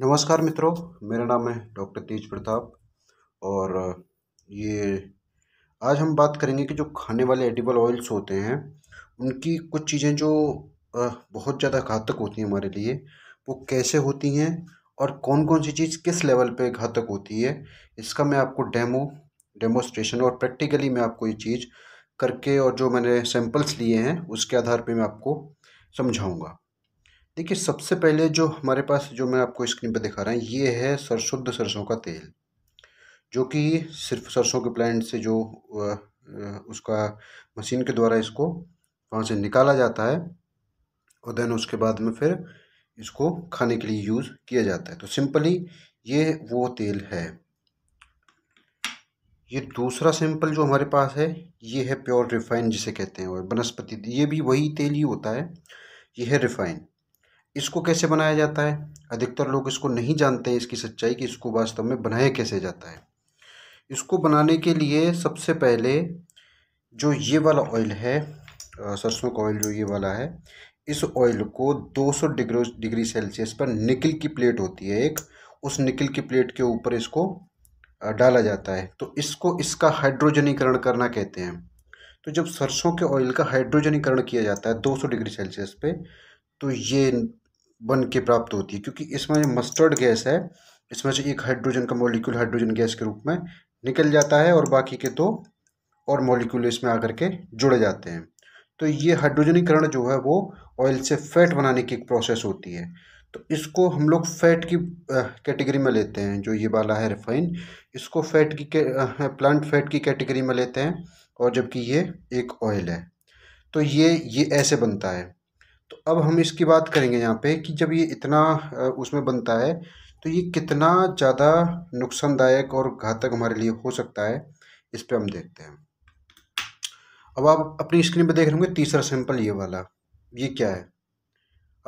नमस्कार मित्रों मेरा नाम है डॉक्टर तेज प्रताप और ये आज हम बात करेंगे कि जो खाने वाले एडिबल ऑयल्स होते हैं उनकी कुछ चीज़ें जो बहुत ज़्यादा घातक होती हैं हमारे लिए वो कैसे होती हैं और कौन कौन सी चीज़ किस लेवल पे घातक होती है इसका मैं आपको डेमो डेमोस्ट्रेशन और प्रैक्टिकली मैं आपको ये चीज़ करके और जो मैंने सैम्पल्स लिए हैं उसके आधार पर मैं आपको समझाऊँगा देखिए सबसे पहले जो हमारे पास जो मैं आपको स्क्रीन पर दिखा रहा हूँ ये है सर शुद्ध सरसों का तेल जो कि सिर्फ सरसों के प्लांट से जो उसका मशीन के द्वारा इसको वहाँ से निकाला जाता है और देन उसके बाद में फिर इसको खाने के लिए यूज़ किया जाता है तो सिंपली ये वो तेल है ये दूसरा सैंपल जो हमारे पास है ये है प्योर रिफाइन जिसे कहते हैं और वनस्पति ये भी वही तेल ही होता है ये है रिफाइंड इसको कैसे बनाया जाता है अधिकतर लोग इसको नहीं जानते हैं इसकी सच्चाई कि इसको वास्तव में बनाया कैसे जाता है इसको बनाने के लिए सबसे पहले जो ये वाला ऑयल है सरसों का ऑयल जो ये वाला है इस ऑयल को 200 डिग्री डिग्री सेल्सियस पर निकल की प्लेट होती है एक उस निकल की प्लेट के ऊपर इसको डाला जाता है तो इसको इसका हाइड्रोजनीकरण करना कहते हैं तो जब सरसों के ऑयल का हाइड्रोजनीकरण किया जाता है 200 डिग्री सेल्सियस पे तो ये बन के प्राप्त होती है क्योंकि इसमें जो मस्टर्ड गैस है इसमें से एक हाइड्रोजन का मॉलिक्यूल हाइड्रोजन गैस के रूप में निकल जाता है और बाकी के दो तो और मॉलिक्यूल इसमें आकर के जुड़े जाते हैं तो ये हाइड्रोजनीकरण जो है वो ऑयल से फैट बनाने की एक प्रोसेस होती है तो इसको हम लोग फैट की कैटेगरी में लेते हैं जो ये वाला है रिफाइन इसको फैट की प्लांट फैट की कैटेगरी में लेते हैं और जबकि ये एक ऑयल है तो ये ये ऐसे बनता है तो अब हम इसकी बात करेंगे यहाँ पे कि जब ये इतना उसमें बनता है तो ये कितना ज़्यादा नुकसानदायक और घातक हमारे लिए हो सकता है इस पर हम देखते हैं अब आप अपनी स्क्रीन पर देख रहे होंगे तीसरा सैंपल ये वाला ये क्या है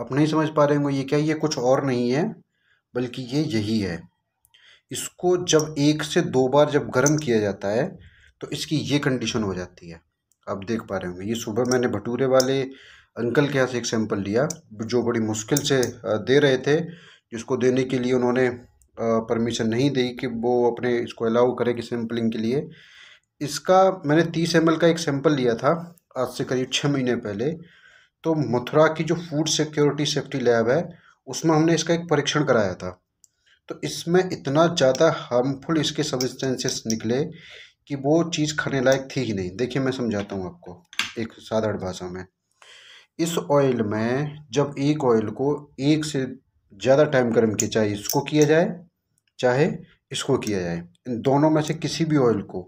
आप नहीं समझ पा रहे होंगे ये क्या है ये कुछ और नहीं है बल्कि ये यही है इसको जब एक से दो बार जब गर्म किया जाता है तो इसकी ये कंडीशन हो जाती है आप देख पा रहे होंगे ये सुबह मैंने भटूरे वाले अंकल के यहाँ से एक सैंपल लिया जो बड़ी मुश्किल से दे रहे थे जिसको देने के लिए उन्होंने परमिशन नहीं दी कि वो अपने इसको अलाउ करे कि सैम्पलिंग के लिए इसका मैंने तीस एम का एक सैंपल लिया था आज से करीब छः महीने पहले तो मथुरा की जो फूड सिक्योरिटी सेफ्टी लैब है उसमें हमने इसका एक परीक्षण कराया था तो इसमें इतना ज़्यादा हार्मफुल इसके सबिस्टेंसेस निकले कि वो चीज़ खाने लायक थी ही नहीं देखिए मैं समझाता हूँ आपको एक साधारण भाषा में इस ऑयल में जब एक ऑयल को एक से ज़्यादा टाइम गर्म किया चाहे इसको किया जाए चाहे इसको किया जाए इन दोनों में से किसी भी ऑयल को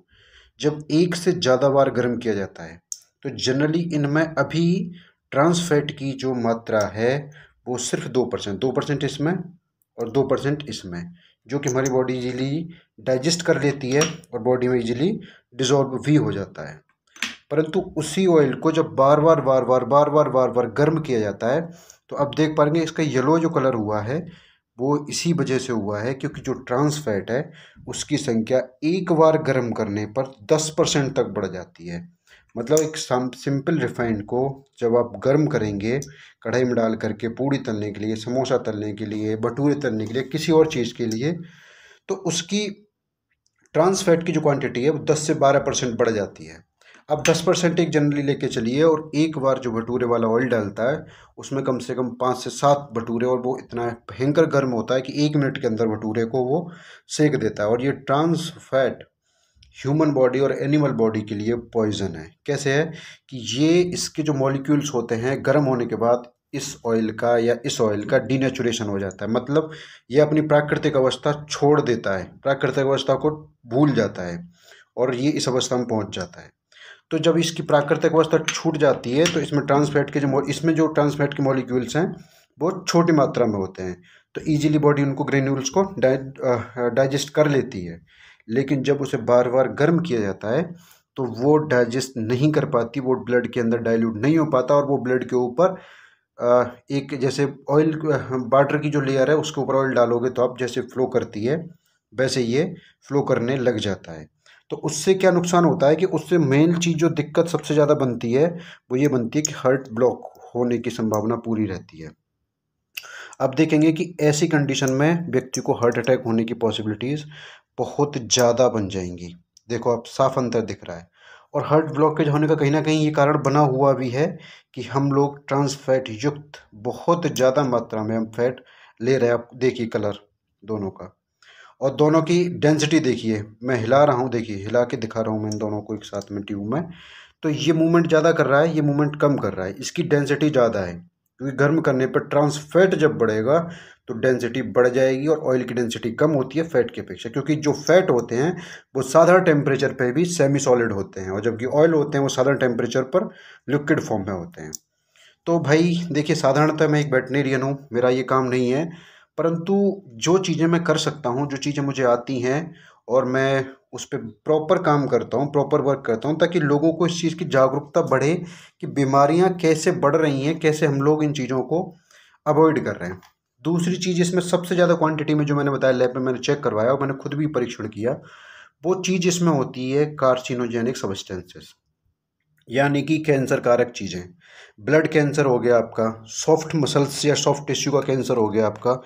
जब एक से ज़्यादा बार गर्म किया जाता है तो जनरली इनमें अभी ट्रांसफैट की जो मात्रा है वो सिर्फ दो परसेंट दो परसेंट इसमें और दो परसेंट इसमें जो कि हमारी बॉडी इजीली डाइजेस्ट कर लेती है और बॉडी में इजीली डिजॉल्व भी हो जाता है परंतु उसी ऑयल को जब बार बार बार बार बार बार बार बार गर्म किया जाता है तो आप देख पाएंगे इसका येलो जो कलर हुआ है वो इसी वजह से हुआ है क्योंकि जो ट्रांस फैट है उसकी संख्या एक बार गर्म करने पर दस परसेंट तक बढ़ जाती है मतलब एक सिंपल रिफाइंड को जब आप गर्म करेंगे कढ़ाई में डाल करके पूड़ी तलने के लिए समोसा तलने के लिए भटूरे तलने के लिए किसी और चीज़ के लिए तो उसकी ट्रांस फैट की जो क्वांटिटी है वो दस से बारह परसेंट बढ़ जाती है अब दस परसेंट एक जनरली लेके चलिए और एक बार जो भटूरे वाला ऑयल डालता है उसमें कम से कम पाँच से सात भटूरे और वो इतना भयंकर गर्म होता है कि एक मिनट के अंदर भटूरे को वो सेक देता है और ये ट्रांस फैट ह्यूमन बॉडी और एनिमल बॉडी के लिए पॉइजन है कैसे है कि ये इसके जो मॉलिक्यूल्स होते हैं गर्म होने के बाद इस ऑयल का या इस ऑयल का डीनेचुरेशन हो जाता है मतलब ये अपनी प्राकृतिक अवस्था छोड़ देता है प्राकृतिक अवस्था को भूल जाता है और ये इस अवस्था में पहुंच जाता है तो जब इसकी प्राकृतिक अवस्था छूट जाती है तो इसमें ट्रांसफैट के जो इसमें जो ट्रांसफैट के मॉलिक्यूल्स हैं बहुत छोटी मात्रा में होते हैं तो ईजिली बॉडी उनको ग्रेन्यूल्स को डाइजेस्ट कर लेती है लेकिन जब उसे बार बार गर्म किया जाता है तो वो डाइजेस्ट नहीं कर पाती वो ब्लड के अंदर डाइल्यूट नहीं हो पाता और वो ब्लड के ऊपर एक जैसे ऑयल वाटर की जो लेयर है उसके ऊपर ऑयल डालोगे तो आप जैसे फ्लो करती है वैसे ये फ्लो करने लग जाता है तो उससे क्या नुकसान होता है कि उससे मेन चीज़ जो दिक्कत सबसे ज़्यादा बनती है वो ये बनती है कि हार्ट ब्लॉक होने की संभावना पूरी रहती है अब देखेंगे कि ऐसी कंडीशन में व्यक्ति को हार्ट अटैक होने की पॉसिबिलिटीज़ बहुत ज़्यादा बन जाएंगी देखो आप साफ अंतर दिख रहा है और हार्ट ब्लॉकेज होने का कहीं ना कहीं ये कारण बना हुआ भी है कि हम लोग ट्रांस फैट युक्त बहुत ज़्यादा मात्रा में हम फैट ले रहे हैं आप देखिए कलर दोनों का और दोनों की डेंसिटी देखिए मैं हिला रहा हूँ देखिए हिला के दिखा रहा हूँ मैं इन दोनों को एक साथ में ट्यूब में तो ये मूवमेंट ज़्यादा कर रहा है ये मूवमेंट कम कर रहा है इसकी डेंसिटी ज़्यादा है क्योंकि गर्म करने पर ट्रांसफैट जब बढ़ेगा तो डेंसिटी बढ़ जाएगी और ऑयल की डेंसिटी कम होती है फैट की अपेक्षा क्योंकि जो फैट होते हैं वो साधारण टेम्परेचर पर भी सेमी सॉलिड होते हैं और जबकि ऑयल होते हैं वो साधारण टेम्परेचर पर लिक्विड फॉर्म में होते हैं तो भाई देखिए साधारणतः मैं एक वेटनेरियन हूँ मेरा ये काम नहीं है परंतु जो चीज़ें मैं कर सकता हूँ जो चीज़ें मुझे आती हैं और मैं उस पर प्रॉपर काम करता हूँ प्रॉपर वर्क करता हूँ ताकि लोगों को इस चीज़ की जागरूकता बढ़े कि बीमारियाँ कैसे बढ़ रही हैं कैसे हम लोग इन चीज़ों को अवॉइड कर रहे हैं दूसरी चीज़ इसमें सबसे ज़्यादा क्वांटिटी में जो मैंने बताया लैब में मैंने चेक करवाया और मैंने खुद भी परीक्षण किया वो चीज़ इसमें होती है कार्सिनोजेनिक सबस्टेंसेस यानी कि कैंसर कारक चीज़ें ब्लड कैंसर हो गया आपका सॉफ्ट मसल्स या सॉफ्ट टिश्यू का कैंसर हो गया आपका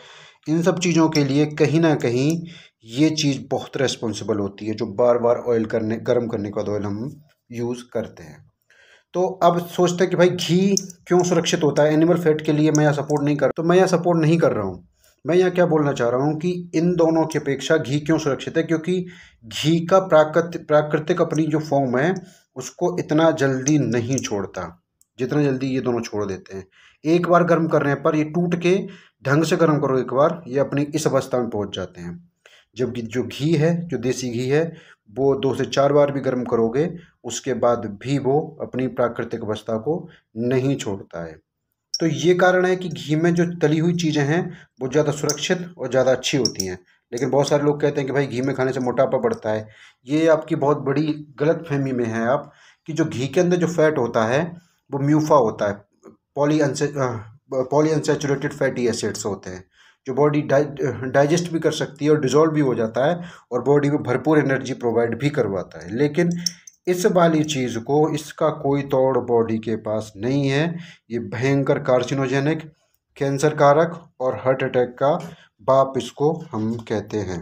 इन सब चीज़ों के लिए कहीं ना कहीं ये चीज़ बहुत रेस्पॉन्सिबल होती है जो बार बार ऑयल करने गर्म करने के बाद ऑयल हम यूज़ करते हैं तो अब सोचते हैं कि भाई घी क्यों सुरक्षित होता है एनिमल फैट के लिए मैं यहाँ सपोर्ट नहीं कर तो मैं यहाँ सपोर्ट नहीं कर रहा हूँ मैं यहाँ क्या बोलना चाह रहा हूँ कि इन दोनों की अपेक्षा घी क्यों सुरक्षित है क्योंकि घी का प्राकृतिक प्राकृतिक अपनी जो फॉर्म है उसको इतना जल्दी नहीं छोड़ता जितना जल्दी ये दोनों छोड़ देते हैं एक बार गर्म करने पर ये टूट के ढंग से गर्म करो एक बार ये अपनी इस अवस्था में पहुंच जाते हैं जबकि जो घी है जो देसी घी है वो दो से चार बार भी गर्म करोगे उसके बाद भी वो अपनी प्राकृतिक अवस्था को नहीं छोड़ता है तो ये कारण है कि घी में जो तली हुई चीज़ें हैं वो ज़्यादा सुरक्षित और ज़्यादा अच्छी होती हैं लेकिन बहुत सारे लोग कहते हैं कि भाई घी में खाने से मोटापा बढ़ता है ये आपकी बहुत बड़ी गलत फहमी में है आप कि जो घी के अंदर जो फैट होता है वो म्यूफा होता है पॉली अनसे पॉली अनसेचुरेटेड फैटी एसिड्स होते हैं जो बॉडी डाइजेस्ट भी कर सकती है और डिजोल्व भी हो जाता है और बॉडी में भरपूर एनर्जी प्रोवाइड भी करवाता है लेकिन इस वाली चीज़ को इसका कोई तोड़ बॉडी के पास नहीं है ये भयंकर कार्सिनोजेनिक कैंसर कारक और हार्ट अटैक का बाप इसको हम कहते हैं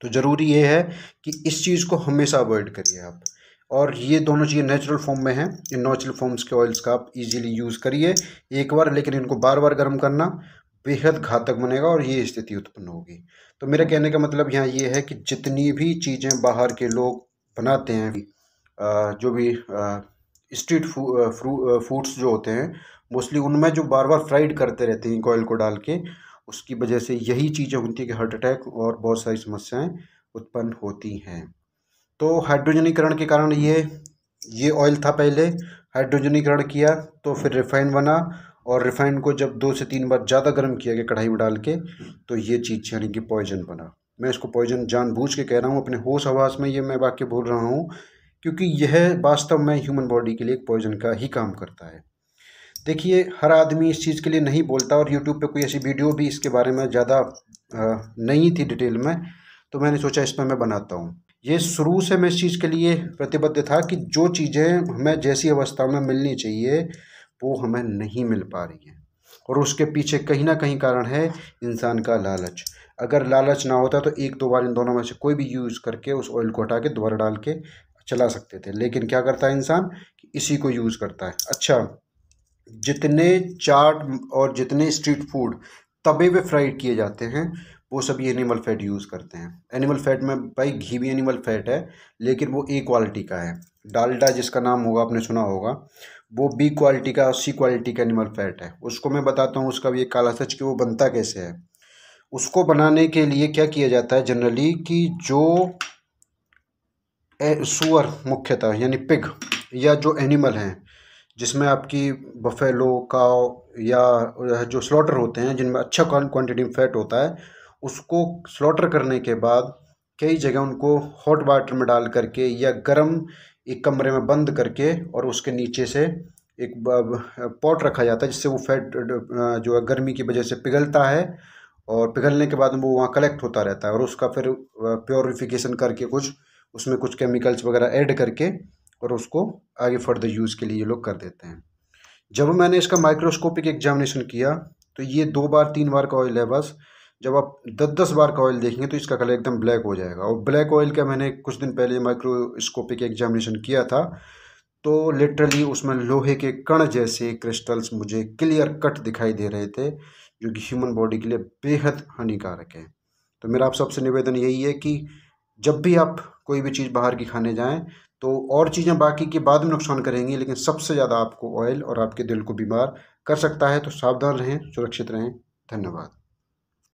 तो ज़रूरी ये है कि इस चीज़ को हमेशा अवॉइड करिए आप और ये दोनों चीज़ें नेचुरल फॉर्म में हैं इन नेचुरल फॉर्म्स के ऑयल्स का आप इजीली यूज़ करिए एक बार लेकिन इनको बार बार गर्म करना बेहद घातक बनेगा और ये स्थिति उत्पन्न होगी तो मेरे कहने का मतलब यहाँ ये है कि जितनी भी चीज़ें बाहर के लोग बनाते हैं जो भी स्ट्रीट फूड्स जो होते हैं मोस्टली उनमें जो बार बार फ्राइड करते रहते हैं ऑयल को डाल के उसकी वजह से यही चीज़ें होती हैं कि हार्ट अटैक और बहुत सारी समस्याएं उत्पन्न होती हैं तो हाइड्रोजनीकरण के कारण ये ये ऑयल था पहले हाइड्रोजनीकरण किया तो फिर रिफाइन बना और रिफाइन को जब दो से तीन बार ज़्यादा गर्म किया गया कढ़ाई में डाल के तो ये चीज़ यानी कि पॉइजन बना मैं इसको पॉइजन जानबूझ के कह रहा हूँ अपने होश आवास में ये मैं वाक्य बोल रहा हूँ क्योंकि यह वास्तव में ह्यूमन बॉडी के लिए एक पॉइजन का ही काम करता है देखिए हर आदमी इस चीज़ के लिए नहीं बोलता और यूट्यूब पे कोई ऐसी वीडियो भी इसके बारे में ज़्यादा नहीं थी डिटेल में तो मैंने सोचा इस पर मैं बनाता हूँ ये शुरू से मैं इस चीज़ के लिए प्रतिबद्ध था कि जो चीज़ें हमें जैसी अवस्था में मिलनी चाहिए वो हमें नहीं मिल पा रही हैं और उसके पीछे कहीं ना कहीं कारण है इंसान का लालच अगर लालच ना होता तो एक दो बार इन दोनों में से कोई भी यूज़ करके उस ऑयल को हटा के दोबारा डाल के चला सकते थे लेकिन क्या करता है इंसान इसी को यूज़ करता है अच्छा जितने चाट और जितने स्ट्रीट फूड तवे पे फ्राइड किए जाते हैं वो सभी एनिमल फैट यूज़ करते हैं एनिमल फैट में भाई घी भी एनिमल फैट है लेकिन वो ए क्वालिटी का है डालडा जिसका नाम होगा आपने सुना होगा वो बी क्वालिटी का सी क्वालिटी का एनिमल फैट है उसको मैं बताता हूँ उसका भी ये काला सच कि वो बनता कैसे है उसको बनाने के लिए क्या किया जाता है जनरली कि जो सुअर मुख्यतः यानी पिग या जो एनिमल हैं जिसमें आपकी बफेलो का या जो स्लॉटर होते हैं जिनमें अच्छा क्वांटिटी में फैट होता है उसको स्लॉटर करने के बाद कई जगह उनको हॉट वाटर में डाल करके या गर्म एक कमरे में बंद करके और उसके नीचे से एक पॉट रखा जाता है जिससे वो फैट जो है गर्मी की वजह से पिघलता है और पिघलने के बाद वो वहाँ कलेक्ट होता रहता है और उसका फिर प्योरिफिकेशन करके कुछ उसमें कुछ केमिकल्स वगैरह ऐड करके और उसको आगे फर्दर यूज़ के लिए ये लोग कर देते हैं जब मैंने इसका माइक्रोस्कोपिक एग्जामिनेशन किया तो ये दो बार तीन बार का ऑयल है बस जब आप दस दस बार का ऑयल देखेंगे तो इसका कलर एकदम ब्लैक हो जाएगा और ब्लैक ऑयल का मैंने कुछ दिन पहले माइक्रोस्कोपिक एग्जामिनेशन किया था तो लिटरली उसमें लोहे के कण जैसे क्रिस्टल्स मुझे क्लियर कट दिखाई दे रहे थे जो कि ह्यूमन बॉडी के लिए बेहद हानिकारक है तो मेरा आप सबसे निवेदन यही है कि जब भी आप कोई भी चीज़ बाहर की खाने जाएं तो और चीज़ें बाकी के बाद में नुकसान करेंगी लेकिन सबसे ज़्यादा आपको ऑयल और आपके दिल को बीमार कर सकता है तो सावधान रहें सुरक्षित रहें धन्यवाद